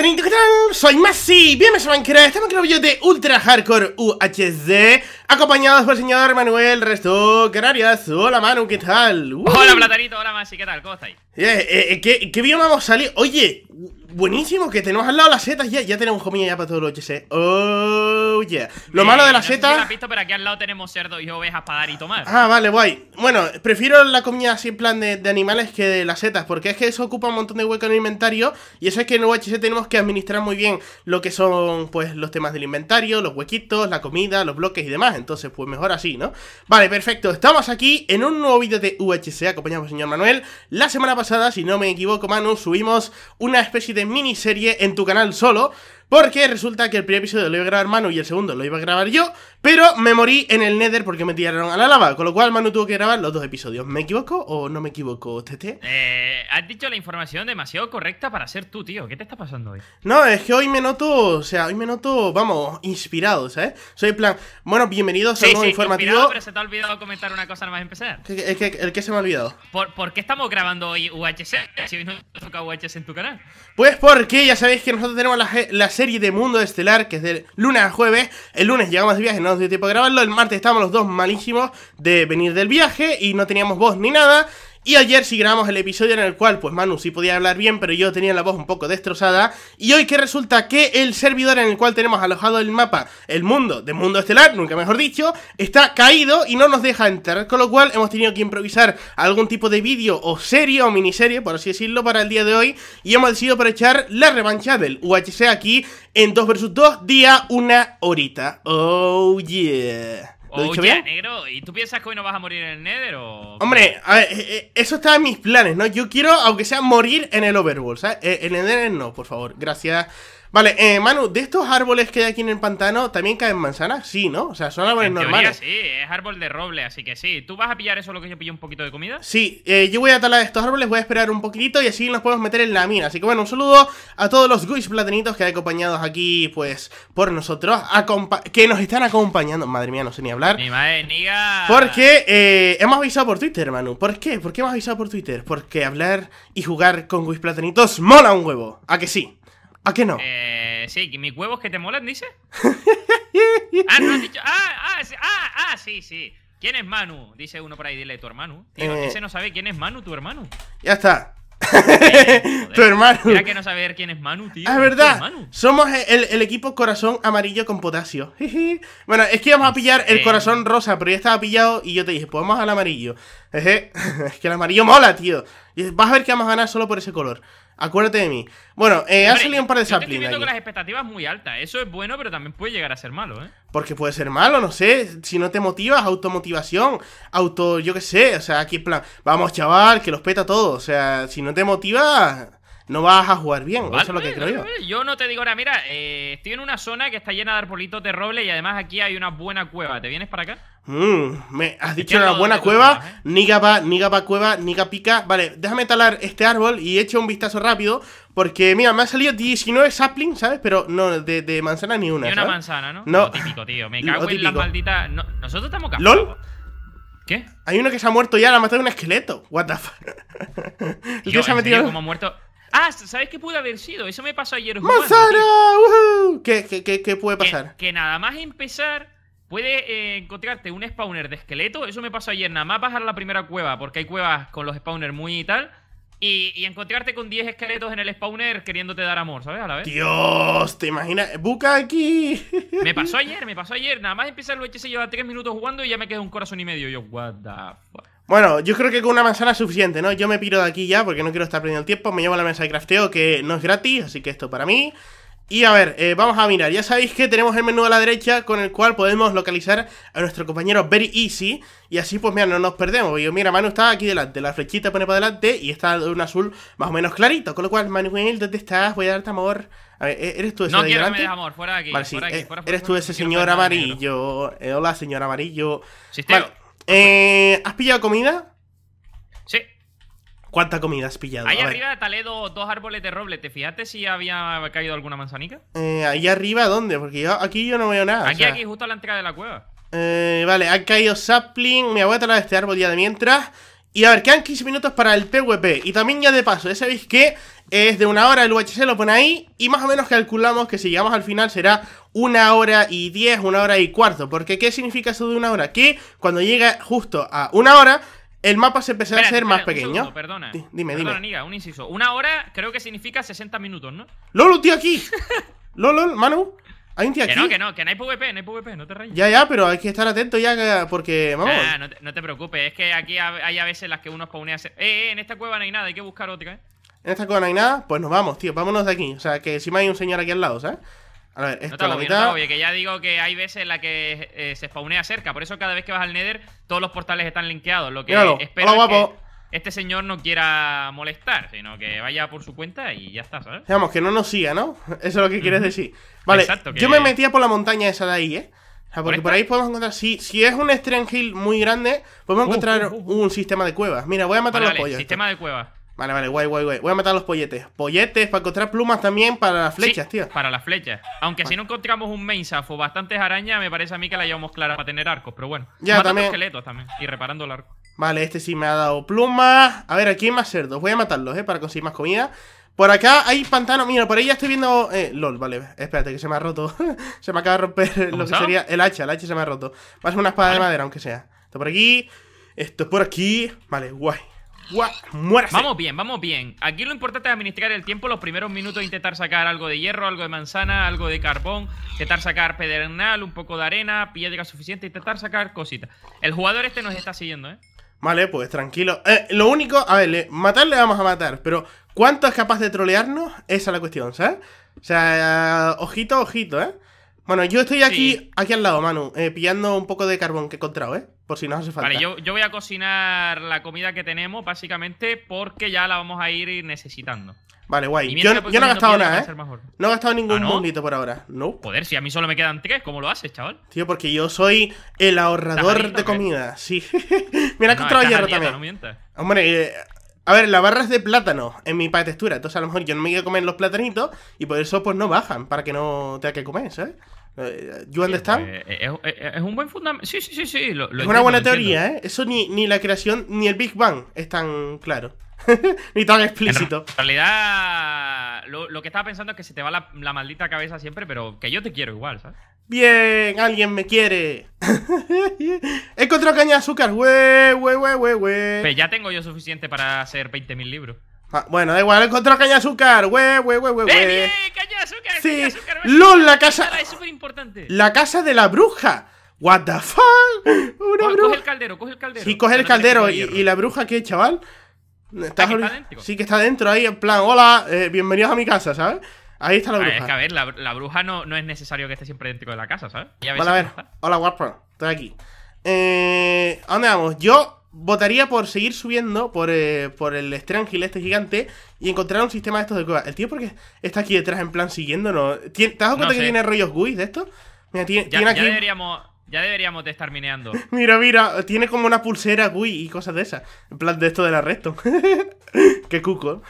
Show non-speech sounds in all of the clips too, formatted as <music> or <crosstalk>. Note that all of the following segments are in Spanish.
¿qué tal? Soy Masi, bienvenidos a Minecraft, estamos en un vídeo de Ultra Hardcore UHD Acompañados por el señor Manuel Resto Canarias, hola Manu, ¿qué tal? Hola Platanito, hola Masi, ¿qué tal? ¿Cómo estáis? Eh, eh, eh ¿qué, ¿Qué vamos hemos salido? Oye, Buenísimo, que tenemos al lado las setas ya. Ya tenemos comida ya para todos los HC. Oh, yeah. Lo malo de las setas. pero aquí al lado tenemos cerdo y ovejas para dar y tomar. Ah, vale, guay. Bueno, prefiero la comida así en plan de, animales que de las setas, porque es que eso ocupa un montón de hueco en el inventario. Y eso es que en UHC tenemos que administrar muy bien lo que son, pues, los temas del inventario, los huequitos, la comida, los bloques y demás. Entonces, pues mejor así, ¿no? Vale, perfecto. Estamos aquí en un nuevo vídeo de UHC. por el señor Manuel. La semana pasada, si no me equivoco, Manu, subimos una especie de de miniserie en tu canal solo porque resulta que el primer episodio lo iba a grabar Manu y el segundo lo iba a grabar yo, pero me morí en el Nether porque me tiraron a la lava, con lo cual Manu tuvo que grabar los dos episodios. ¿Me equivoco o no me equivoco, Tete? Eh, has dicho la información demasiado correcta para ser tú, tío. ¿Qué te está pasando hoy? No, es que hoy me noto, o sea, hoy me noto, vamos, inspirado, ¿sabes? Soy plan, bueno, bienvenidos a un sí, pero se te ha olvidado comentar una cosa nada más empezar. ¿Qué, el que se me ha olvidado. ¿Por, qué estamos grabando hoy UHC? Si hoy no tocado UHC en tu canal. Pues porque ya sabéis que nosotros tenemos las serie de Mundo Estelar, que es de lunes a jueves. El lunes llegamos de viaje, no nos dio tiempo de grabarlo. El martes estábamos los dos malísimos de venir del viaje y no teníamos voz ni nada. Y ayer sí grabamos el episodio en el cual, pues Manu sí podía hablar bien, pero yo tenía la voz un poco destrozada. Y hoy que resulta que el servidor en el cual tenemos alojado el mapa, el mundo de Mundo Estelar, nunca mejor dicho, está caído y no nos deja entrar. Con lo cual hemos tenido que improvisar algún tipo de vídeo o serie o miniserie, por así decirlo, para el día de hoy. Y hemos decidido aprovechar la revancha del UHC aquí en 2 vs 2, día una horita. Oh yeah. Oh, bien? negro, ¿y tú piensas que hoy no vas a morir en el Nether o...? Hombre, a ver, eh, eh, eso está en mis planes, ¿no? Yo quiero, aunque sea, morir en el Overworld, ¿sabes? Eh, en el Nether no, por favor. Gracias Vale, eh, Manu, de estos árboles que hay aquí en el pantano, ¿también caen manzanas? Sí, ¿no? O sea, son árboles normales. Sí, es árbol de roble, así que sí. ¿Tú vas a pillar eso lo que yo pillo un poquito de comida? Sí, eh, yo voy a talar estos árboles, voy a esperar un poquitito y así nos podemos meter en la mina. Así que bueno, un saludo a todos los guis platanitos que hay acompañados aquí, pues, por nosotros, que nos están acompañando. Madre mía, no sé ni hablar. Ni madre, niga. Porque eh, hemos avisado por Twitter, Manu. ¿Por qué? ¿Por qué hemos avisado por Twitter? Porque hablar y jugar con guis platanitos mola un huevo. ¿A que sí? ¿A qué no? Eh, sí, mis huevos que te molan, dice. <laughs> ah, no has dicho. Ah ah, ah, ah, sí, sí. ¿Quién es Manu? Dice uno por ahí, dile tu hermano. Tío, eh. ese no sabe quién es Manu, tu hermano. Ya está. Eh, <laughs> tu hermano. Mira que no saber quién es Manu, tío. Ah, es verdad. Somos el, el, equipo corazón amarillo con potasio. <laughs> bueno, es que íbamos a pillar el corazón rosa, pero ya estaba pillado y yo te dije, pues vamos al amarillo. es que el amarillo mola, tío. Vas a ver que vamos a ganar solo por ese color. Acuérdate de mí. Bueno, eh, ha salido un par de viendo con las expectativas muy altas. Eso es bueno, pero también puede llegar a ser malo, ¿eh? Porque puede ser malo, no sé. Si no te motivas, automotivación, auto, yo qué sé. O sea, aquí en plan, vamos chaval, que los peta todo. O sea, si no te motivas no vas a jugar bien. eso es lo que creo yo. Yo no te digo nada mira, eh, estoy en una zona que está llena de arbolitos de roble y además aquí hay una buena cueva. ¿Te vienes para acá? Mm, me has dicho una buena cueva, Ni gaba, ni gaba cueva, ni pica. Vale, déjame talar este árbol y echo un vistazo rápido. Porque, mira, me han salido 19 saplings, ¿sabes? Pero no, de, manzana ni una. Ni una manzana, ¿no? No. típico, tío. Me <laughs> cago en la maldita... nosotros estamos cagados ¿LOL? ¿Qué? Hay uno que se ha muerto ya, la ha matado un esqueleto. What the fuck. <laughs> Tío, se ha metido... como muerto. Ah, ¿sabes qué pudo haber sido? Eso me pasó ayer. ¡Manzana! ¿Qué, puede pasar? Que, nada más empezar, puede eh, encontrarte un spawner de esqueleto. Eso me pasó ayer. Nada más bajar la primera cueva, porque hay cuevas con los spawners muy y tal. Y, encontrarte con 10 esqueletos en el spawner queriéndote dar amor, ¿sabes? A la vez. Dios, te imaginas. Busca aquí. <laughs> Me pasó ayer, me pasó ayer. Nada más empezar lo eché se lleva 3 minutos jugando y ya me quedé un corazón y medio. Yo, what the fuck. Bueno, yo creo que con una manzana es suficiente, ¿no? Yo me piro de aquí ya porque no quiero estar perdiendo el tiempo. Me llevo la mesa de crafteo que no es gratis, así que esto para mí. Y a ver, eh, vamos a mirar. Ya sabéis que tenemos el menú a la derecha con el cual podemos localizar a nuestro compañero Very Easy. Y así, pues mira, no nos perdemos. mira, Manu está aquí delante. La flechita pone para delante y está de un azul más o menos clarito. Con lo cual, Manuel, ¿dónde estás? Voy a darte amor. A ver, ¿e-, ¿eres tú ese no quiero darme amor, fuera de aquí. sí, eh, eres tú ese señor amarillo. Eh, hola, señor amarillo. Sí, sí. Eh, ¿Has pillado comida? Sí. ¿Cuánta comida has pillado? Ahí arriba talé dos, árboles de roble. ¿Te fijaste si había caído alguna manzanica? Eh, ahí arriba, ¿dónde? Porque yo aquí yo no veo nada. Aquí, aquí, justo a la entrada de la cueva. Eh, vale, ha caído sapling. Me voy a talar este árbol ya de mientras. Y a ver, quedan 15 minutos para el PvP. Y también ya de paso, ya sabéis que es de una hora el UHC, lo pone ahí. Y más o menos calculamos que si llegamos al final será una hora y diez, una hora y cuarto. Porque ¿qué significa eso de una hora? Que cuando llega justo a una hora, el mapa se empezará a hacer más pequeño. perdona. dime, perdona, dime. un inciso. Una hora creo que significa 60 minutos, ¿no? ¡Lolo, tío, aquí! <laughs> ¡Lolo, Manu! Que no, que no, que no hay PvP, no hay PvP, no te rayes. Ya, ya, pero hay que estar atento ya porque, vamos. no, te, preocupes, es que aquí hay a veces las que uno spawnea. Eh, eh, en esta cueva no hay nada, hay que buscar otra, eh. En esta cueva no hay nada, pues nos vamos, tío, vámonos de aquí. O sea, que si encima hay un señor aquí al lado, ¿sabes? A ver, esto no la mitad. No que ya digo que hay veces en las que eh, se spawnea cerca. Por eso cada vez que vas al Nether, todos los portales están linkeados. Lo que espera espero Hola, este señor no quiera molestar, sino que vaya por su cuenta y ya está, ¿sabes? Digamos, que no nos siga, ¿no? <laughs> Eso es lo que quieres decir. Vale, yo me metía por la montaña esa de ahí, ¿eh? porque por, ahí podemos encontrar, si, es un Strange muy grande, podemos uh, encontrar uh, uh. un sistema de cuevas. Mira, voy a matar los vale, pollos. Sistema de cuevas. Vale, vale, guay, guay, guay. Voy a matar los polletes. Polletes para encontrar plumas también para las flechas, tío. Para las flechas. Aunque si no encontramos un main o bastantes arañas, me parece a mí que la llevamos clara para tener arcos, pero bueno. Ya, también. esqueletos también y reparando el arco. Vale, este sí me ha dado pluma. A ver, aquí hay más cerdos. Voy a matarlos, ¿eh? Para conseguir más comida. Por acá hay pantano. Mira, por ahí ya estoy viendo... Eh, LOL, vale. Espérate, que se me ha roto. <laughs> se me acaba de romper lo que sería el hacha. El hacha se me ha roto. Va a una espada de madera, aunque sea. Esto por aquí. Esto por aquí. Vale, guay. Guay. Muérase. Vamos bien, vamos bien. Aquí lo importante es administrar el tiempo. Los primeros minutos intentar sacar algo de hierro, algo de manzana, algo de carbón. Intentar sacar pedernal, un poco de arena, piedra suficiente. Intentar sacar cositas. El jugador este nos está siguiendo, ¿eh? Vale, pues tranquilo. Eh, lo único, a ver, matar le vamos a matar, pero ¿cuánto es capaz de trolearnos? Esa es la cuestión, ¿sabes? O sea, ojito, ojito, ¿eh? Bueno, yo estoy aquí, aquí al lado, Manu, eh, pillando un poco de carbón que he encontrado, ¿eh? Por si no hace falta. Vale, yo, yo, voy a cocinar la comida que tenemos, básicamente, porque ya la vamos a ir necesitando. Vale, guay. Yo, no he gastado nada, ¿eh? No he gastado ningún ah, mundito por ahora. No. Joder, si a mí solo me quedan tres, ¿cómo lo haces, chaval? Tío, porque yo soy el ahorrador de comida. Sí. <laughs> Mira que encontrado hierro también. Hombre, eh, a ver, la barra es de plátano en mi de textura. Entonces, a lo mejor yo no me quiero comer los platanitos y por eso, pues no bajan, para que no tenga que comer, ¿sabes? ¿Yo dónde Es, es, un buen fundamento. Sí, sí, sí, sí. es una buena teoría, ¿eh? Eso ni, la creación ni el Big Bang es tan claro. <laughs> ni tan explícito. En realidad, lo, que estaba pensando es que se te va la, maldita cabeza siempre, pero que yo te quiero igual, ¿sabes? Bien, alguien me quiere. <laughs> He encontrado caña de azúcar, wey, wey, wey, wey, wey. Pues ya tengo yo suficiente para hacer 20.000 libros. Ah, bueno, da igual, he encontrado caña de azúcar. Wey, wey, wey, wey, wey. ¡Eh, caña de azúcar! Sí, caña azúcar, LOL, la casa. Es súper importante. La casa de la bruja. What the fuck? <laughs> Una coge, bruja. coge el caldero, coge el caldero. Sí, coge el caldero. ¿Y, la bruja qué, chaval? ¿Estás está dentro. Sí, que está dentro ahí, en plan, hola, eh, bienvenidos a mi casa, ¿sabes? Ahí está la bruja. es que a ver, la, bruja no, no, es necesario que esté siempre dentro de la casa, ¿sabes? a ver. Hola, Warpro. Estoy aquí. Eh, ¿A dónde vamos? Yo votaría por seguir subiendo por, eh, por el Strangil, este gigante, y encontrar un sistema de estos de cuevas. El tío, porque está aquí detrás, en plan siguiéndonos. ¿Te has dado cuenta que tiene rollos GUI de esto? Mira, tiene, ya, Ya deberíamos, ya deberíamos de estar mineando. <laughs> mira, mira, tiene como una pulsera GUI y cosas de esas. En plan de esto de la resto. <laughs> Qué cuco.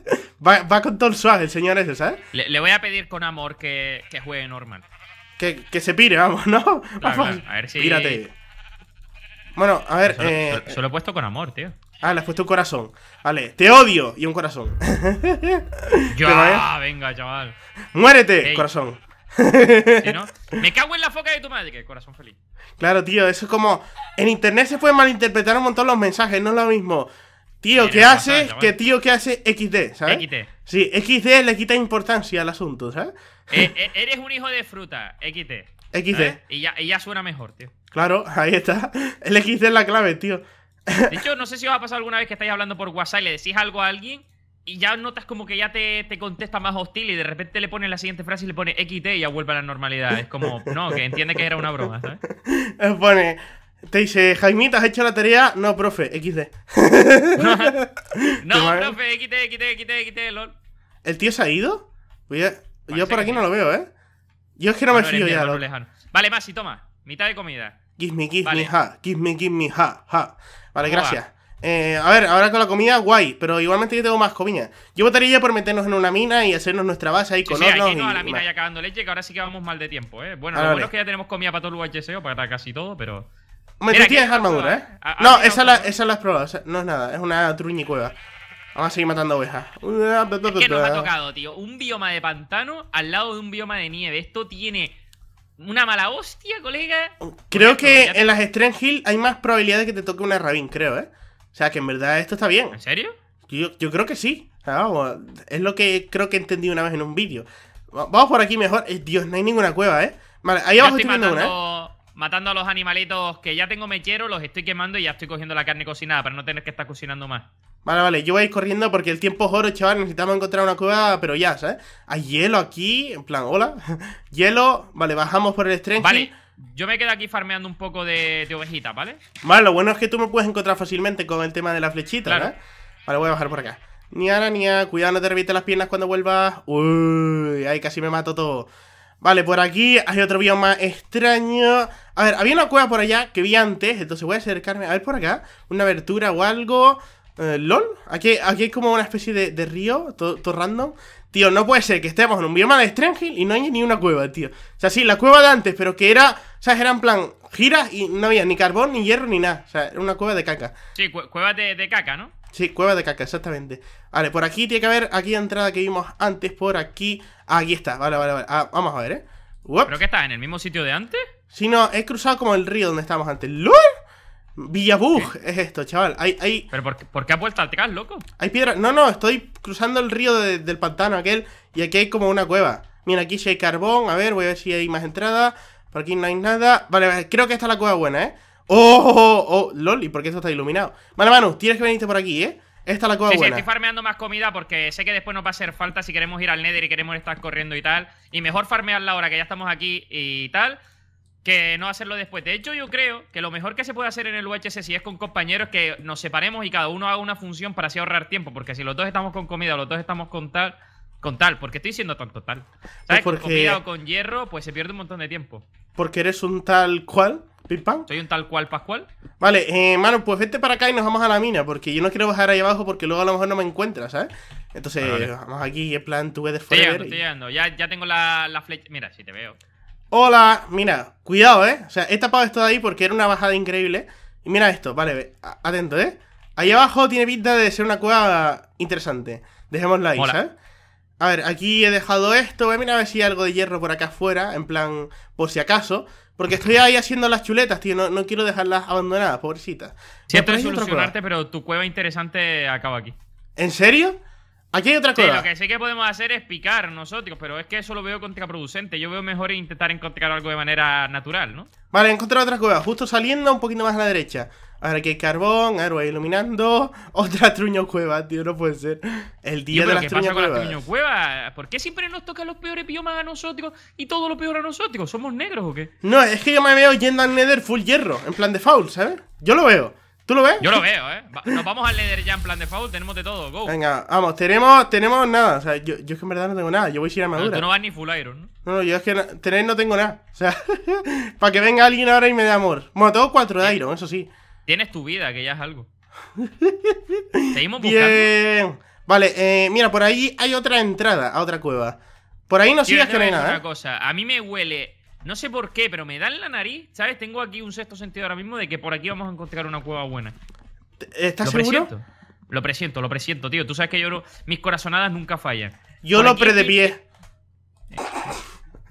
<laughs> va, con todo el swag el señor ese, ¿sabes? Le, voy a pedir con amor que, juegue normal. Que, se pire, vamos, ¿no? A ver si. Bueno, a ver. Solo, eh... he puesto con amor, tío. Ah, le has puesto un corazón. Vale, te odio y un corazón. Ah, <laughs> venga, chaval. Muérete, corazón. Me cago en la foca de tu madre, que corazón feliz. Claro, tío, eso es como. En internet se puede malinterpretar un montón los mensajes, no es lo mismo. Tío, ¿qué hace? Que tío, ¿qué hace? XD, ¿sabes? XD. Sí, XD le quita importancia al asunto, ¿sabes? Eh, eh, eres un hijo de fruta, XD. XD. ¿Eh? Y, ya, suena mejor, tío. Claro, ahí está. El XD es la clave, tío. De hecho, no sé si os ha pasado alguna vez que estáis hablando por WhatsApp y le decís algo a alguien y ya notas como que ya te, contesta más hostil y de repente le pone la siguiente frase y le pone XD y ya vuelve a la normalidad. Es como, no, que entiende que era una broma, ¿sabes? Eh, pone, te dice, Jaimita, ¿has hecho la tarea? No, profe, XD. <laughs> no, <laughs> profe, XD, XD, XD, LOL. ¿El tío se ha ido? yo por aquí no lo veo, ¿eh? Yo es ah, que no me fío ya. Lo... Vale, Masi, toma. Mitad de comida. Give me, give me, ha. Give me, give me, ha, ha. Vale, gracias. Eh, a ver, ahora con la comida, guay. Pero igualmente yo tengo más comida. Yo votaría por meternos en una mina y hacernos nuestra base ahí con sí, hornos. Sí, no, a la mina y acabando leche, que ahora sí que vamos mal de tiempo, ¿eh? Bueno, lo bueno es que ya tenemos comida para todo el UHSO, para casi todo, pero... Eh. Me tú tienes armadura, ¿eh? no, esa la, has probado. O sea, no es nada, es una cueva. Vamos a seguir matando ovejas. ¿Qué nos ha tocado, tío? Un bioma de pantano al lado de un bioma de nieve. Esto tiene una mala hostia, colega. Creo que en las Strange Hill hay más probabilidad de que te toque una rabín, creo, ¿eh? O sea, que en verdad esto está bien. ¿En serio? Yo, creo que sí. es lo que creo que entendí una vez en un vídeo. Vamos por aquí mejor. Eh, Dios, no hay ninguna cueva, ¿eh? Vale, ahí abajo estoy, ¿eh? matando, Matando a los animalitos que ya tengo mechero, los estoy quemando y ya estoy cogiendo la carne cocinada para no tener que estar cocinando más. Vale, vale, yo voy a ir corriendo porque el tiempo es oro, chaval. Necesitamos encontrar una cueva, pero ya, ¿sabes? Hay hielo aquí, en plan, hola. <laughs> hielo, vale, bajamos por el estrecho. Vale, yo me quedo aquí farmeando un poco de, ovejita, ¿vale? Vale, lo bueno es que tú me puedes encontrar fácilmente con el tema de la flechita, ¿no? Vale, voy a bajar por acá. ni a, cuidado, no te revientes las piernas cuando vuelvas. Uy, ahí casi me mato todo. Vale, por aquí hay otro bioma extraño. A ver, había una cueva por allá que vi antes, entonces voy a acercarme. A ver por acá, una abertura o algo. Eh, LOL. Aquí, aquí hay como una especie de, río, todo, random. Tío, no puede ser que estemos en un bioma de Strange y no hay ni una cueva, tío. O sea, sí, la cueva de antes, pero que era, sea, Era en plan giras y no había ni carbón, ni hierro, ni nada. O sea, era una cueva de caca. Sí, cueva de, caca, ¿no? Sí, cueva de caca, exactamente. Vale, por aquí tiene que haber aquí entrada que vimos antes, por aquí. Ah, aquí está, vale, vale, vale. Ah, vamos a ver, ¿eh? ¿Pero qué estás? ¿En el mismo sitio de antes? Sí, no, he cruzado como el río donde estábamos antes. ¡Lol! Villabug es esto, chaval. Hay, hay... ¿Pero por, por, qué ha vuelto atrás, loco? Hay piedra, No, no, estoy cruzando el río del pantano aquel y aquí hay como una cueva. Mira, aquí sí hay carbón. A ver, voy a ver si hay más entradas. Por aquí no hay nada. Vale, creo que esta es la cueva buena, ¿eh? ¡Oh, oh, oh! oh, oh, oh lol ¿Y por qué esto está iluminado? Vale, Manu, tienes que venirte por aquí, ¿eh? Esta es la cueva buena. Sí, estoy farmeando más comida porque sé que después nos va a hacer falta si queremos ir al Nether y queremos estar corriendo y tal. Y mejor farmearla ahora que ya estamos aquí y tal que no hacerlo después. De hecho, yo creo que lo mejor que se puede hacer en el UHC si es con compañeros es que nos separemos y cada uno haga una función para así ahorrar tiempo, porque si los dos estamos con comida, o los dos estamos con tal, con tal, porque estoy siendo tanto tal. ¿Sabes? porque... Con comida o con hierro, pues se pierde un montón de tiempo. Porque eres un tal cual, pim Soy un tal cual Pascual. Vale, eh, mano, pues vete para acá y nos vamos a la mina, porque yo no quiero bajar ahí abajo porque luego a lo mejor no me encuentras, ¿sabes? Entonces, vamos aquí en plan, tuve de fuera... Ya, tengo la flecha. Mira, si te veo. Hola, mira, cuidado, ¿eh? O sea, he tapado esto de ahí porque era una bajada increíble. Y mira esto, vale, atento, ¿eh? Ahí abajo tiene pinta de ser una cueva interesante. Dejémosla ahí, ¿sabes? A ver, aquí he dejado esto. Voy a mirar a ver si hay algo de hierro por acá afuera, en plan, por si acaso. Porque estoy ahí haciendo las chuletas, tío. No, quiero dejarlas abandonadas, pobrecitas. Siempre solucionarte, pero tu cueva interesante acaba aquí. ¿En serio? Aquí hay otra cueva. lo que sí que podemos hacer es picar nosotros, pero es que eso lo veo contraproducente. Yo veo mejor intentar encontrar algo de manera natural, ¿no? Vale, encontrar otra cueva, justo saliendo un poquito más a la derecha. Ahora que hay carbón, ahora iluminando. <laughs> Otra truño cueva, tío, no puede ser. El día de las pasa con ¿Por qué siempre nos tocan los peores biomas a nosotros y todo lo peor a nosotros? ¿Somos negros o qué? No, es que yo me veo yendo al Nether full hierro, en plan de foul, ¿sabes? Yo lo veo. ¿Tú lo ves? Yo lo veo, ¿eh? Nos vamos al leer ya en plan de foul, tenemos de todo, go. Venga, vamos, tenemos, tenemos nada. O sea, yo, yo es que en verdad no tengo nada, yo voy a sin armadura. Pero tú no vas ni full iron, ¿no? No, yo es que tener no tengo nada. O sea, <laughs> para que venga alguien ahora y me dé amor. Bueno, tengo cuatro de iron, eso sí. Tienes tu vida, que ya es algo. <laughs> Seguimos buscando. Bien. Vale, eh, mira, por ahí hay otra entrada a otra cueva. Por ahí no sigas que no hay nada. Una ¿eh? cosa. A mí me huele no sé por qué, pero me da en la nariz, ¿sabes? Tengo aquí un sexto sentido ahora mismo de que por aquí vamos a encontrar una cueva buena. ¿Estás lo seguro? Lo presiento, lo presiento, tío. Tú sabes que yo mis corazonadas nunca fallan. Yo pre de pie. <laughs>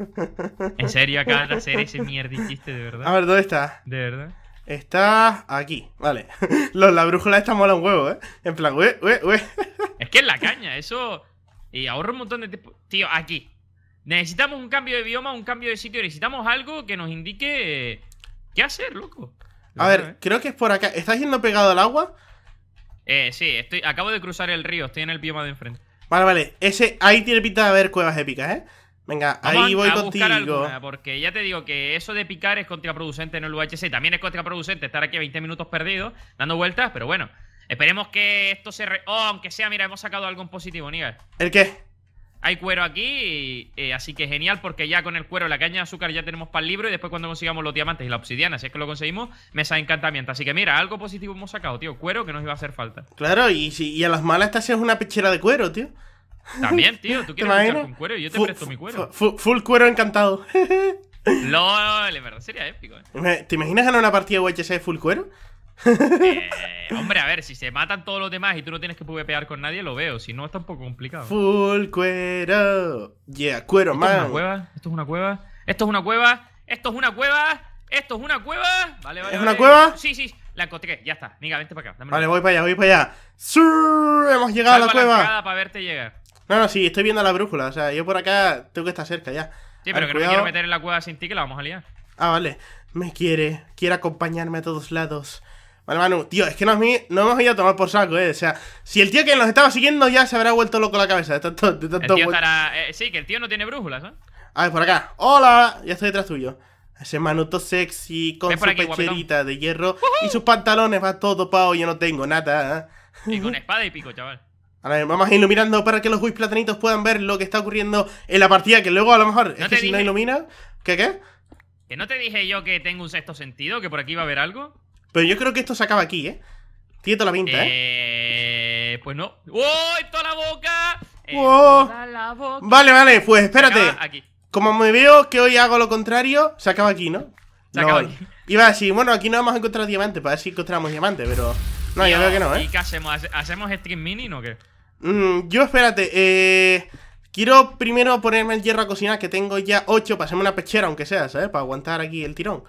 En serio, acabas de hacer ese mierdichiste, de verdad. A ver, ¿dónde está? De verdad. Está aquí, vale. <laughs> Los, la brújula está mola un huevo, ¿eh? En plan, güey, Es que es la caña, eso. Y ahorro un montón de tiempo. Tío, aquí. Necesitamos un cambio de bioma, un cambio de sitio. Necesitamos algo que nos indique eh, qué hacer, loco. A ver, creo que es por acá. ¿Estás yendo pegado al agua? Eh, sí, estoy, acabo de cruzar el río, estoy en el bioma de enfrente. Vale, vale. Ese, ahí tiene pinta de haber cuevas épicas, ¿eh? Venga, ahí voy a contigo. Alguna, porque ya te digo que eso de picar es contraproducente en el UHC. También es contraproducente estar aquí 20 minutos perdidos, dando vueltas, pero bueno. Esperemos que esto se... Oh, aunque sea, mira, hemos sacado algo positivo, Nigel. ¿El qué? hay cuero aquí, eh, así que genial, porque ya con el cuero, la caña de azúcar ya tenemos para el libro y después cuando consigamos los diamantes y la obsidiana, si es que lo conseguimos, mesa de encantamiento. Así que mira, algo positivo hemos sacado, tío, cuero que nos iba a hacer falta. Claro, y, si, a las malas estás es una pechera de cuero, tío. También, tío, tú <laughs> quieres entrar con cuero y yo te presto mi cuero. Full, cuero encantado. no <laughs> en verdad sería épico, eh. ¿Te imaginas ganar una partida de UHC full cuero? Eh, hombre, a ver, si se matan todos los demás y tú no tienes que pegar con nadie, lo veo. Si no, está un poco complicado. Full cuero. Yeah, cuero, ¿Esto man. Es una cueva? ¿Esto es una cueva? ¿Esto es una cueva? ¿Esto es una cueva? ¿Esto es una cueva? Vale, vale. ¿Es una cueva? Sí, sí. La encontré. Ya está. Miga, vente para acá. vale, voy para allá, voy para allá. Hemos llegado a la cueva. para verte llegar. No, no, sí, estoy viendo la brújula. O sea, yo por acá tengo que estar cerca ya. Sí, pero que no me quiero meter en la cueva sin ti, que la vamos a liar. Ah, vale. Me quiere. Quiere acompañarme a todos lados. Vale, Manu, tío, es que nos, no hemos ido a tomar por saco, eh. O sea, si el tío que nos estaba siguiendo ya se habrá vuelto loco la cabeza. el tío estará... Eh, sí, que el tío no tiene brújulas, ¿eh? A ver, por acá. ¡Hola! Ya estoy detrás tuyo. Ese manuto sexy con su pecherita de hierro y sus pantalones va todo topado. Yo no tengo nada. ¿eh? Y con espada y pico, chaval. A ver, vamos iluminando para que los Wii platanitos puedan ver lo que está ocurriendo en la partida. Que luego a lo mejor no es que si no ilumina. ¿Qué qué? Que no te dije yo que tengo un sexto sentido, que por aquí va a haber algo. Pero yo creo que esto se acaba aquí, ¿eh? Tiene toda la pinta, ¿eh? eh pues no. ¡Oh! toda ¡Oh! la boca! Vale, vale, pues espérate. aquí. Como me veo que hoy hago lo contrario, se acaba aquí, ¿no? Se acaba aquí. Iba a decir, bueno, aquí no vamos a encontrar diamantes, para ver si encontramos diamantes, pero. No, ya veo que no, ¿eh? ¿Y qué hacemos? ¿Hacemos stream mini o qué? Mm, yo espérate, eh. Quiero primero ponerme el hierro a cocinar, que tengo ya ocho para hacerme una pechera, aunque sea, ¿sabes? Para aguantar aquí el tirón.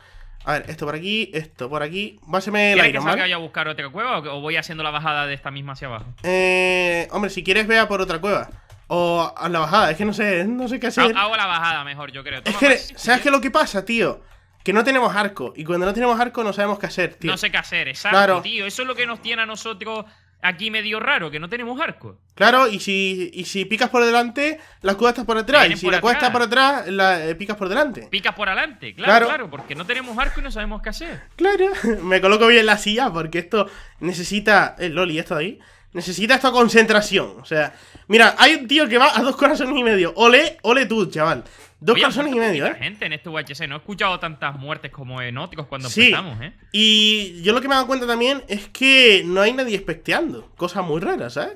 A ver, esto por aquí, esto por aquí. Báseme Iron que salga yo a buscar otra cueva o, voy haciendo la bajada de esta misma hacia abajo? Eh, hombre, si quieres, vea por otra cueva. O a la bajada, es que no sé, no sé qué hacer. hago la bajada mejor, yo creo. es que, pues, ¿sabes qué es lo que pasa, tío? Que no tenemos arco. Y cuando no tenemos arco, no sabemos qué hacer, tío. No sé qué hacer, exacto, claro. tío. Eso es lo que nos tiene a nosotros aquí medio raro, que no tenemos arco. Claro, y si, si picas por delante, la escuda está por atrás. y si la cuesta está por atrás, la, eh, picas por delante. Picas por adelante, claro, claro, porque no tenemos arco y no sabemos qué hacer. Claro, <laughs> me coloco bien la silla porque esto necesita. El eh, Loli, esto de ahí. Necesita esta concentración. O sea, mira, hay un tío que va a dos corazones y medio. Ole, ole tú, chaval. Dos personas y medio, ¿eh? gente en este UHC. No he escuchado tantas muertes como en Óticos cuando empezamos, ¿eh? Y yo lo que me he dado cuenta también es que no hay nadie especteando. cosas muy raras ¿sabes?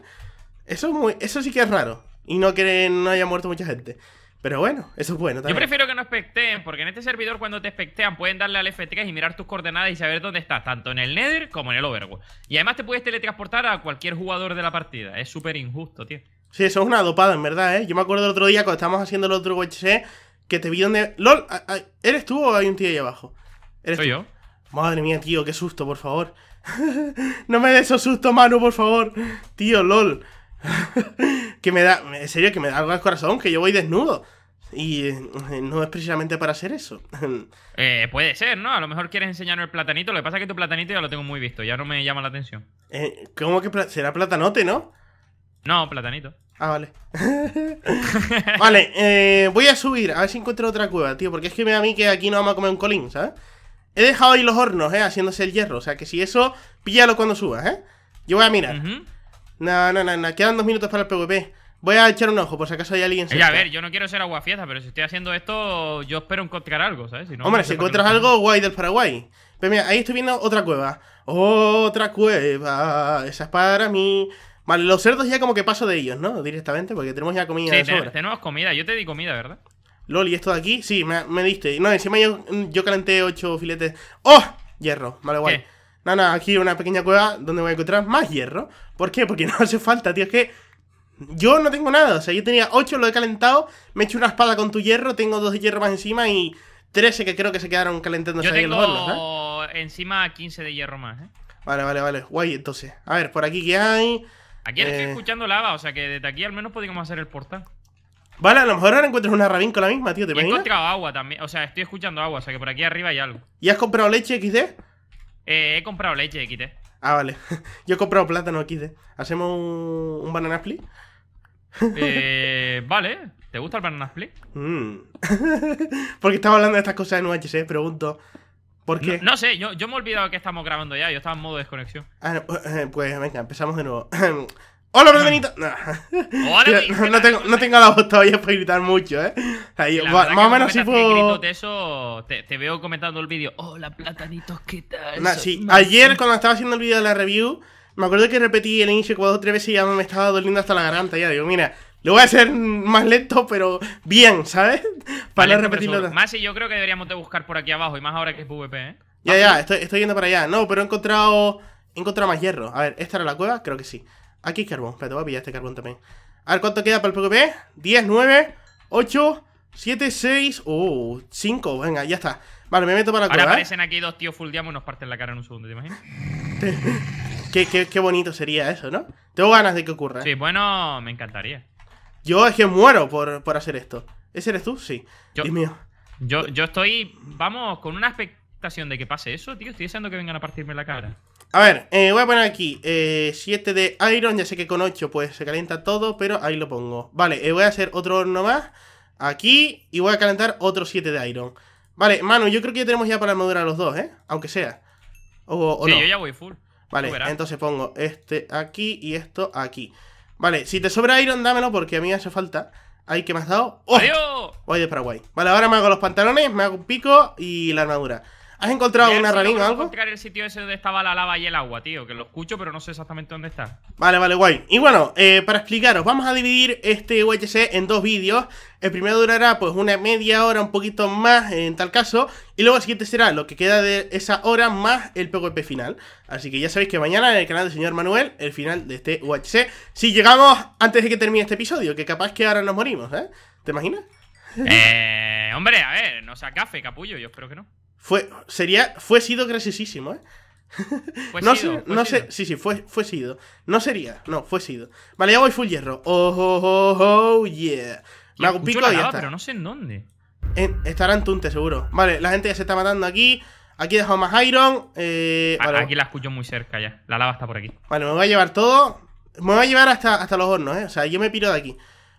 Eso, muy, eso sí que es raro. Y no que no haya muerto mucha gente. Pero bueno, eso es bueno también. Yo prefiero que no especteen, porque en este servidor cuando te espectean pueden darle al F3 y mirar tus coordenadas y saber dónde estás, tanto en el Nether como en el Overworld. Y además te puedes teletransportar a cualquier jugador de la partida. Es súper injusto, tío. Sí, eso es una dopada, en verdad, ¿eh? Yo me acuerdo el otro día cuando estábamos haciendo el otro WC que te vi donde. ¡Lol! ¿Eres tú o hay un tío ahí abajo? ¿Eres Soy yo. Madre mía, tío, qué susto, por favor. <laughs> no me des esos susto, Manu, por favor. Tío, lol. <laughs> que me da. En serio, que me da algo al corazón, que yo voy desnudo. Y eh, no es precisamente para hacer eso. <laughs> eh, puede ser, ¿no? A lo mejor quieres enseñarme el platanito. Lo que pasa es que tu platanito ya lo tengo muy visto, ya no me llama la atención. Eh, ¿Cómo que será platanote, no? No, platanito. Ah, vale. <laughs> vale, eh, voy a subir, a ver si encuentro otra cueva, tío, porque es que me a mí que aquí no vamos a comer un colín, ¿sabes? He dejado ahí los hornos, ¿eh? Haciéndose el hierro, o sea que si eso, píllalo cuando subas, ¿eh? Yo voy a mirar. No, no, no, quedan dos minutos para el PvP. Voy a echar un ojo, por si acaso hay alguien. Oye, eh, a ver, yo no quiero ser aguafiesta, pero si estoy haciendo esto, yo espero encontrar algo, ¿sabes? Hombre, si encuentras algo, guay del Paraguay. Pero mira, ahí estoy viendo otra cueva. Otra cueva, esa es para mí. Vale, los cerdos ya como que paso de ellos, ¿no? Directamente, porque tenemos ya comida. Sí, de sobra. tenemos comida. Yo te di comida, ¿verdad? Loli, esto de aquí? Sí, me, diste. No, encima yo, yo calenté ocho filetes. ¡Oh! Hierro. Vale, guay. no, no, aquí una pequeña cueva donde voy a encontrar más hierro. ¿Por qué? Porque <laughs> no hace falta, tío. Es que yo no tengo nada. O sea, yo tenía 8, lo he calentado. Me he hecho una espada con tu hierro. Tengo dos de hierro más encima y 13 que creo que se quedaron calentándose en los hornos, ¿eh? Encima 15 de hierro más, ¿eh? Vale, vale, vale. Guay, entonces. A ver, por aquí que hay. Aquí estoy eh. escuchando lava, o sea que desde aquí al menos podríamos hacer el portal. Vale, a lo mejor ahora encuentras una rabín con la misma, tío, ¿te imaginas? He encontrado agua también, o sea, estoy escuchando agua, o sea que por aquí arriba hay algo. ¿Y has comprado leche XD? Eh, he comprado leche XD. Ah, vale. <laughs> Yo he comprado plátano XD. ¿Hacemos un, un banana split? Eh, <laughs> vale. ¿Te gusta el banana split? ¿por mm. <laughs> Porque estamos hablando de estas cosas en UHC, pregunto. Porque... No, sé, yo, yo, me he olvidado que estamos grabando ya, yo estaba en modo desconexión. Ah, eh, pues venga, empezamos de nuevo. <laughs> ¡Hola, platanitos! No. Hola, tengo, no la voz todavía para gritar mucho, ¿eh? más o menos si puedo... De eso, te, veo comentando el vídeo. ¡Hola, platanitos! ¿Qué tal? sí. Ayer, cuando estaba haciendo el vídeo de la review, me acuerdo que repetí el inicio cuatro o tres veces y ya me estaba doliendo hasta la garganta. Ya digo, mira, lo voy a hacer más lento, pero bien, ¿sabes? Para no repetirlo. Más y yo creo que deberíamos de buscar por aquí abajo, y más ahora que es PvP, ¿eh? Ya, ya, estoy, yendo para allá. No, pero he encontrado. He encontrado más hierro. A ver, ¿esta era la cueva? Creo que sí. Aquí es carbón. te voy a pillar este carbón también. A ver, ¿cuánto queda para el PvP? 10, 9, 8, 7, 6. Uh, 5. Venga, ya está. Vale, me meto para la Ahora ¿eh? aparecen aquí dos tíos full diamond y nos parten la cara en un segundo, ¿te imaginas? <laughs> qué, qué bonito sería eso, ¿no? Tengo ganas de que ocurra. ¿eh? Sí, bueno, me encantaría. Yo es que muero por, hacer esto. ¿Ese eres tú? Sí. Yo, Dios mío. Yo, estoy, vamos, con una expectación de que pase eso, tío. Estoy deseando que vengan a partirme la cara. A ver, eh, voy a poner aquí 7 eh, de iron. Ya sé que con 8 pues se calienta todo, pero ahí lo pongo. Vale, eh, voy a hacer otro horno más aquí y voy a calentar otro 7 de iron. Vale, mano, yo creo que ya tenemos ya para madurar los dos, ¿eh? Aunque sea. O, sí, yo ya voy full. Vale, entonces pongo este aquí y esto aquí. Vale, si te sobra iron, dámelo porque a mí hace falta. Ahí que me has dado. ¡Oh! Voy de Paraguay. Vale, ahora me hago los pantalones, me hago un pico y la armadura. ¿Has encontrado una ranita o algo? buscar el sitio ese donde estaba la lava y el agua, tío. Que lo escucho, pero no sé exactamente dónde está. Vale, vale, guay. Y bueno, eh, para explicaros, vamos a dividir este UHC en dos vídeos. El primero durará pues una media hora, un poquito más en tal caso. Y luego el siguiente será lo que queda de esa hora más el PvP final. Así que ya sabéis que mañana en el canal del señor Manuel, el final de este UHC. Si llegamos antes de que termine este episodio, que capaz que ahora nos morimos, ¿eh? ¿Te imaginas? Eh, hombre, a ver, no sea café, capullo, yo espero que no. Fue, sería, fue sido graciosísimo, ¿eh? Fue no sido, sé, no sé, sí, sí, fue, fue sido. No sería, no, fue sido. Vale, ya voy full hierro. Oh, oh, oh, oh yeah. Me hago un pico y ya pero no sé en dónde. estará en Tunte, seguro. Vale, la gente ya se está matando aquí. Aquí he dejado más iron. Eh, aquí la escucho muy cerca ya. La lava está por aquí. Vale, me voy a llevar todo. Me voy a llevar hasta, hasta los hornos, ¿eh? O sea, yo me piro de aquí.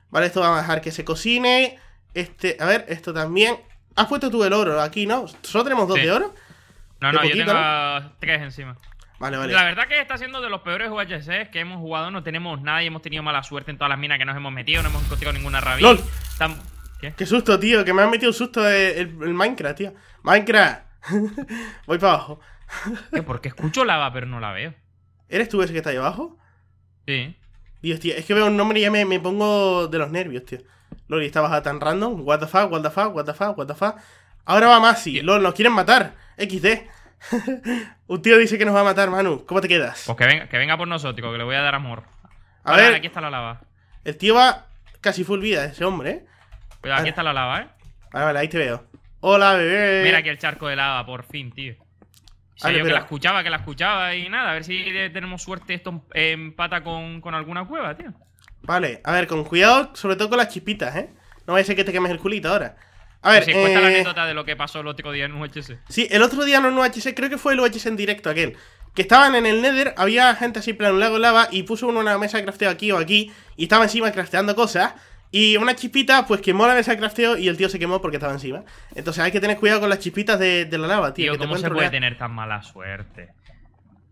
Vale, esto va a dejar que se cocine. Este, a ver, esto también. ¿Has ah, puesto tú el oro aquí, no? ¿Solo tenemos dos de oro? No, no, yo tengo tres encima. Vale, vale. La verdad que está siendo de los peores UHCs que hemos jugado. No tenemos nada y hemos tenido mala suerte en todas las minas que nos hemos metido. No hemos encontrado ninguna rabia. ¿Qué? susto, tío. Que me ha metido un susto el, Minecraft, tío. Minecraft. <laughs> Voy para abajo. ¿Por qué escucho lava pero no la veo? ¿Eres tú ese que está ahí abajo? Sí. Dios, tío. Es que veo un nombre y ya me pongo de los nervios, tío. Lori y bajada tan random. What the fuck, what the fuck, what the fuck, what the fuck. Ahora va más, Sí. nos quieren matar. XD. <laughs> Un tío dice que nos va a matar, Manu. ¿Cómo te quedas? Pues que venga, que venga por nosotros, que le voy a dar amor. A ver. Aquí está la lava. El tío va casi full vida, ese hombre, ¿eh? Cuidado, aquí está la lava, ¿eh? Vale, vale, ahí te veo. Hola, bebé. Mira aquí el charco de lava, por fin, tío. yo que la escuchaba, que la escuchaba y nada, a ver si tenemos suerte esto empata con, con alguna cueva, tío. Vale, a ver, con cuidado, sobre todo con las chispitas, ¿eh? No vaya a ser que te quemes el culito ahora. A ver, si eh... la anécdota de lo que pasó el otro día en un UHC. Sí, el otro día en un UHC, creo que fue el UHC en directo aquel. Que estaban en el Nether, había gente así, plan, un lago lava, y puso uno una mesa de crafteo aquí o aquí, y estaba encima crafteando cosas. Y una chispita, pues quemó la mesa de crafteo y el tío se quemó porque estaba encima. Entonces hay que tener cuidado con las chispitas de, la lava, tío. ¿cómo se puede tener tan mala suerte?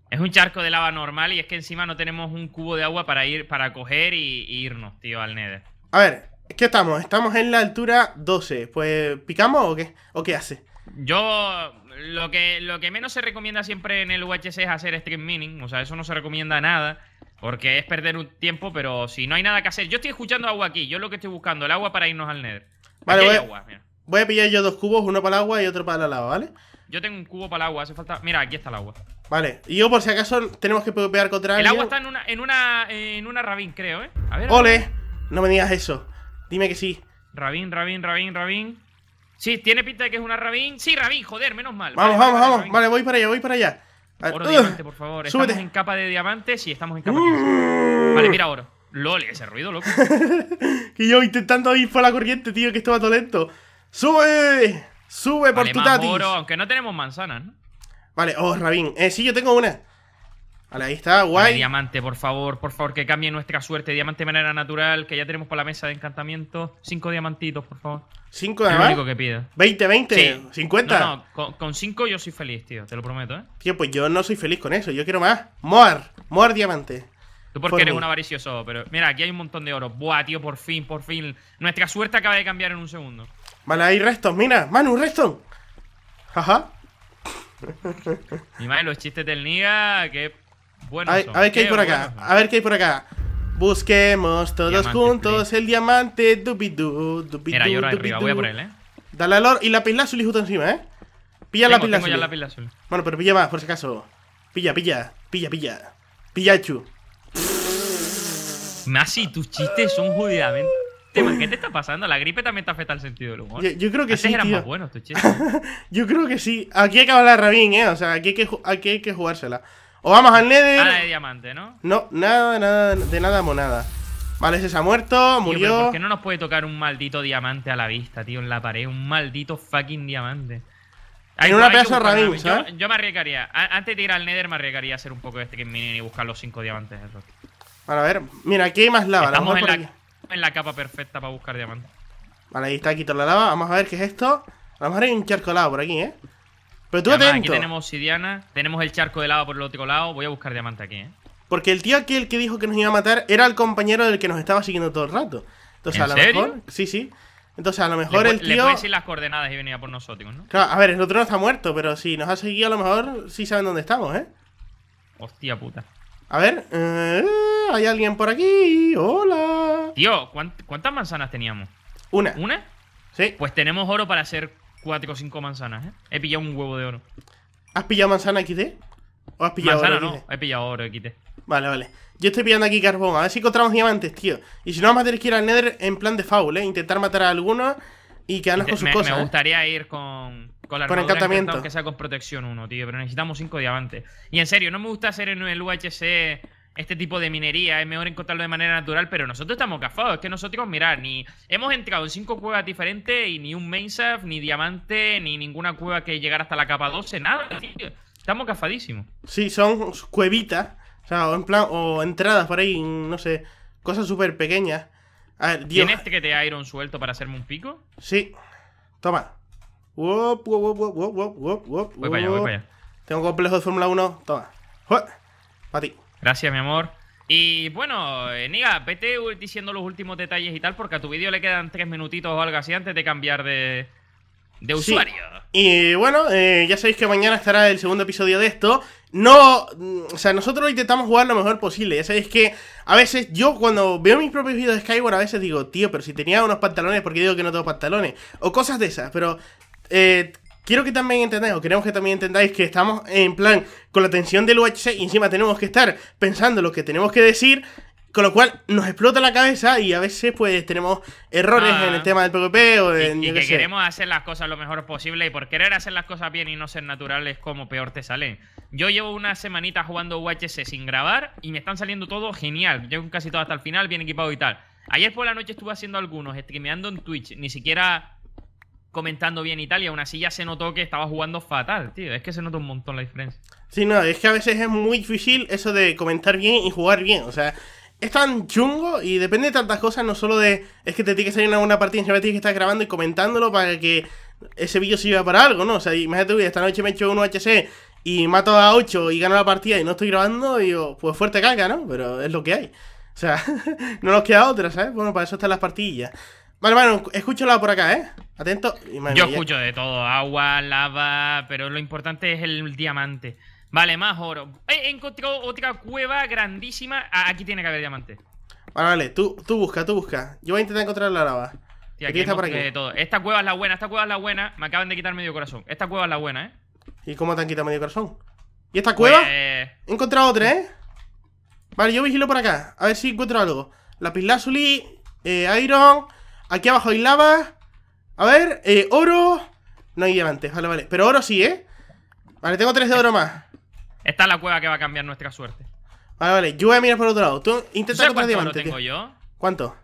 Es un charco de lava normal y es que encima no tenemos un cubo de agua para ir, para coger y, irnos, tío, al Nether. A ver, ¿qué estamos? Estamos en la altura 12. Pues, ¿picamos o qué? ¿O qué hace? Yo lo que, lo que menos se recomienda siempre en el UHC es hacer stream mining. O sea, eso no se recomienda nada. Porque es perder un tiempo, pero si no hay nada que hacer. Yo estoy escuchando agua aquí. Yo lo que estoy buscando, el agua para irnos al Nether. Vale, voy, voy, a pillar yo dos cubos, uno para el agua y otro para la lava, ¿vale? Yo tengo un cubo para el agua, hace falta... Mira, aquí está el agua Vale, y yo por si acaso tenemos que pegar contra El agua está en una, en una, en una rabín, creo, ¿eh? A ver ¡Ole! No me digas eso Dime que sí Rabín, rabín, rabín, rabín Sí, tiene pinta de que es una rabín Sí, rabín, joder, menos mal Vamos, vamos, vamos, vale, voy para allá, voy para allá Oro diamante, por favor Estamos en capa de diamantes y estamos en capa de Vale, mira oro ¡Lole! ese ruido, loco <laughs> Que yo intentando ir por la corriente, tío, que esto va todo lento ¡Sube! Sube por tu tatis. aunque no tenemos manzanas, ¿no? Vale, oh, Rabín. Eh, sí, yo tengo una. Vale, ahí está, guay. diamante, por favor, por favor, que cambie nuestra suerte. Diamante de manera natural, que ya tenemos por la mesa de encantamiento. Cinco diamantitos, por favor. ¿Cinco de lo único que pido. ¿20, 20? Cincuenta ¿50? No, no, con, cinco yo soy feliz, tío, te lo prometo, ¿eh? Tío, pues yo no soy feliz con eso, yo quiero más. Moar, moar diamante. Tú porque eres un avaricioso, pero mira, aquí hay un montón de oro. Buah, tío, por fin, por fin. Nuestra suerte acaba de cambiar en un segundo. Vale, hay restos, mira. Manu, resto, jaja. Y, madre, los chistes del Niga, que buenos. A, ver qué, hay por acá. A ver qué hay por acá. Busquemos todos juntos el diamante. Dupidú, dupidú. Mira, yo arriba, voy a por él, eh. Dale al Lord y la pila azul y justo encima, eh. Pilla la pila azul. Bueno, pero pilla más, por si acaso. Pilla, pilla, pilla, pilla. Pillachu. Masi, tus chistes son jodidamente ¿qué te está pasando? La gripe también te afecta al sentido del humor. Yo, creo que sí. más <laughs> yo creo que sí. Aquí hay que hablar rabín, ¿eh? O sea, aquí hay que, hay que jugársela. O vamos al Nether. Nada de diamante, ¿no? No, nada, nada, de nada monada. Vale, ese se ha muerto, murió. Tío, ¿Por no nos puede tocar un maldito diamante a la vista, tío, en la pared? Un maldito fucking diamante. Hay, en una pieza de ¿sabes? Yo, me arriesgaría. antes de ir al Nether, me arriesgaría a hacer un poco de este que y buscar los cinco diamantes. Vale, a ver, mira, aquí hay más lava. Vamos en la, en la capa perfecta para buscar diamantes. Vale, ahí está, quito la lava. Vamos a ver qué es esto. A lo mejor hay un charco de lava por aquí, ¿eh? Pero tú atento. Aquí tenemos sidiana, tenemos el charco de lava por el otro lado. Voy a buscar diamante aquí, ¿eh? Porque el tío aquel que dijo que nos iba a matar era el compañero del que nos estaba siguiendo todo el rato. Entonces, a lo mejor. Sí, sí. Entonces, a lo mejor el tío. Le decir las coordenadas y venía por nosotros, ¿no? a ver, el otro no está muerto, pero si nos ha seguido, a lo mejor sí saben dónde estamos, ¿eh? Hostia puta. A ver, eh, hay alguien por aquí. Hola. Tío, ¿cuántas manzanas teníamos? Una. ¿Una? Sí. Pues tenemos oro para hacer cuatro o cinco manzanas, ¿eh? He pillado un huevo de oro. ¿Has pillado manzana XD? ¿O has pillado manzana, no, he pillado oro XD. Vale, vale. Yo estoy pillando aquí carbón. A ver si encontramos diamantes, tío. Y si no, vamos a tener que ir al Nether en plan de foul, ¿eh? Intentar matar a algunos y quedarnos con sus cosas. Me ¿eh? gustaría ir con con, la encantamiento. Aunque sea con protección 1, tío. Pero necesitamos cinco diamantes. Y en serio, no me gusta hacer en el UHC este tipo de minería. Es mejor encontrarlo de manera natural. Pero nosotros estamos cafados Es que nosotros, mirar, ni hemos entrado en cinco cuevas diferentes y ni un main ni diamante, ni ninguna cueva que llegara hasta la capa 12. Nada, tío. Estamos cafadísimos Sí, son cuevitas. O sea, entradas por ahí, no sé. Cosas súper pequeñas. A ver, ¿Tienes este que te iron suelto para hacerme un pico? Sí. Toma. Voy para allá, voy para allá. Tengo complejo de Fórmula 1. Toma. Para ti. Gracias, mi amor. Y bueno, eh, Niga, vete diciendo los últimos detalles y tal, porque a tu vídeo le quedan tres minutitos o algo así antes de cambiar de, usuario. Y bueno, eh, ya sabéis que mañana estará el segundo episodio de esto. No, mm, o sea, nosotros intentamos jugar lo mejor posible. Ya sabéis que a veces yo cuando veo mis propios vídeos de Skyward, a veces digo, tío, pero si tenía unos pantalones, ¿por qué digo que no tengo pantalones? O cosas de esas, pero eh, quiero que también entendáis, o queremos que también entendáis que estamos en plan con la tensión del UHC y encima tenemos que estar pensando lo que tenemos que decir, con lo cual nos explota la cabeza y a veces pues tenemos errores en el ah. tema del PvP o en Y, que, queremos hacer las cosas lo mejor posible y por querer hacer las cosas bien y no ser naturales como peor te sale Yo llevo una semanita jugando UHC sin grabar y me están saliendo todo genial. Llevo casi todo hasta el final, bien equipado y tal. Ayer por la noche estuve haciendo algunos, streameando en Twitch, ni siquiera comentando bien Italia. Aún así ya se notó que estaba jugando fatal, tío. Es que se nota un montón la diferencia. Sí, no, es que a veces es muy difícil eso de comentar bien y jugar bien. O sea, es tan chungo y depende de tantas cosas, no solo de es que te tiene que salir una alguna partida, siempre tienes que estar grabando y comentándolo para que ese vídeo sirva para algo, ¿no? O sea, imagínate, uy, esta noche me echo un HC y mato a 8 y gano la partida y no estoy grabando, y digo, pues fuerte caca, ¿no? Pero es lo que hay. O sea, <laughs> no nos queda otra, ¿sabes? Bueno, para eso están las partidillas. Vale, bueno, la por acá, ¿eh? Atento. Yo escucho de todo, agua, lava, pero lo importante es el diamante. Vale, más oro. He encontrado otra cueva grandísima. Ah, aquí tiene que haber diamante. Vale, vale, tú, tú busca, tú busca. Yo voy a intentar encontrar la lava. aquí, está por aquí. todo. Esta cueva es la buena, esta cueva es la buena. Me acaban de quitar medio corazón. Esta cueva es la buena, ¿eh? ¿Y cómo te han quitado medio corazón? ¿Y esta cueva? Pues, He encontrado otra, ¿eh? Vale, yo vigilo por acá. A ver si encuentro algo. La Lapislázuli, eh, iron. Aquí abajo hay lava. A ver, eh, oro. No hay diamantes, vale, vale. Pero oro sí, ¿eh? Vale, tengo tres de oro más. Esta es la cueva que va a cambiar nuestra suerte. Vale, vale, yo voy a mirar por otro lado. Tú intenta comprar diamantes. ¿Cuánto tengo yo? ¿Cuánto?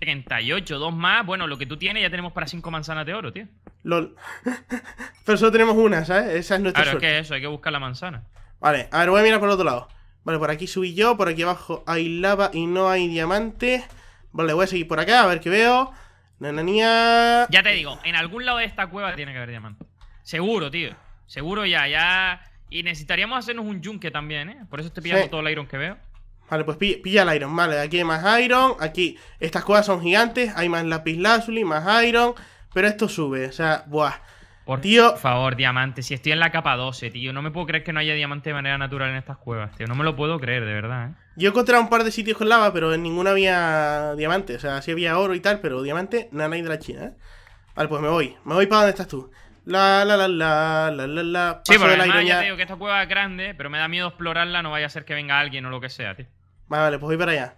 38, dos más. Bueno, lo que tú tienes ya tenemos para cinco manzanas de oro, tío. LOL. <laughs> Pero solo tenemos una, ¿sabes? Esa es nuestra suerte. Claro, es que eso, hay que buscar la manzana. Vale, a ver, voy a mirar por otro lado. Vale, por aquí subí yo, por aquí abajo hay lava y no hay diamantes Vale, voy a seguir por acá, a ver qué veo. Nananía. Ya te digo, en algún lado de esta cueva tiene que haber diamante. Seguro, tío. Seguro ya, ya. Y necesitaríamos hacernos un yunque también, ¿eh? Por eso estoy pillando todo el iron que veo. Vale, pues pilla, el iron. Vale, aquí hay más iron. Aquí, estas cuevas son gigantes. Hay más lazuli, más iron. Pero esto sube, o sea, buah. Por favor, diamante. Si estoy en la capa 12, tío. No me puedo creer que no haya diamante de manera natural en estas cuevas, tío. No me lo puedo creer, de verdad, ¿eh? Yo he encontrado un par de sitios con lava, pero en ninguna había diamante. O sea, sí había oro y tal, pero diamante, nada de la China, ¿eh? Vale, pues me voy. Me voy para donde estás tú. La, la, la, la, la, la, la. sí, pero además que esta cueva es grande, pero me da miedo explorarla. No vaya a ser que venga alguien o lo que sea, tío. Vale, vale, pues voy para allá.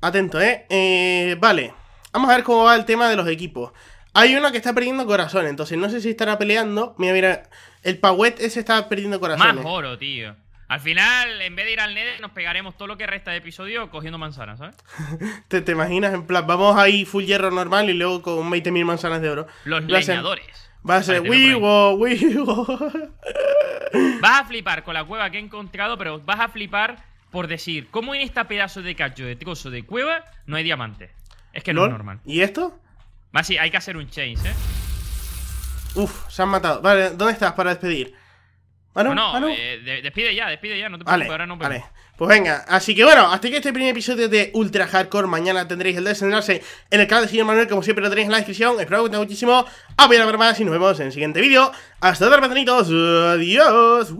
Atento, ¿eh? eh vale. Vamos a ver cómo va el tema de los equipos. Hay una que está perdiendo corazón, entonces no sé si estará peleando. Mira, mira, el Paguet ese está perdiendo corazón. Más oro, tío. Al final, en vez de ir al Nether, nos pegaremos todo lo que resta de episodio cogiendo manzanas, ¿sabes? <laughs> ¿Te, imaginas? En plan, vamos ahí full hierro normal y luego con 20.000 manzanas de oro. Los Va leñadores. Va a ser Wiwo, Wiwo. <laughs> Vas a flipar con la cueva que he encontrado, pero vas a flipar por decir, ¿cómo en esta pedazo de cacho de trozo de cueva no hay diamantes? Es que no, no es normal. ¿Y esto? Más si hay que hacer un change, ¿eh? Uf, se han matado. Vale, ¿dónde estás para despedir? Bueno, no? no, eh, despide ya, despide ya, no te preocupes, ahora no Vale. Pues venga, así que bueno, hasta aquí este primer episodio de Ultra Hardcore. Mañana tendréis el de desenlace en el canal de señor Manuel, como siempre lo tenéis en la descripción. Espero que os guste muchísimo. Apoyar a ver más y nos vemos en el siguiente vídeo. Hasta luego, hermanitos. Adiós.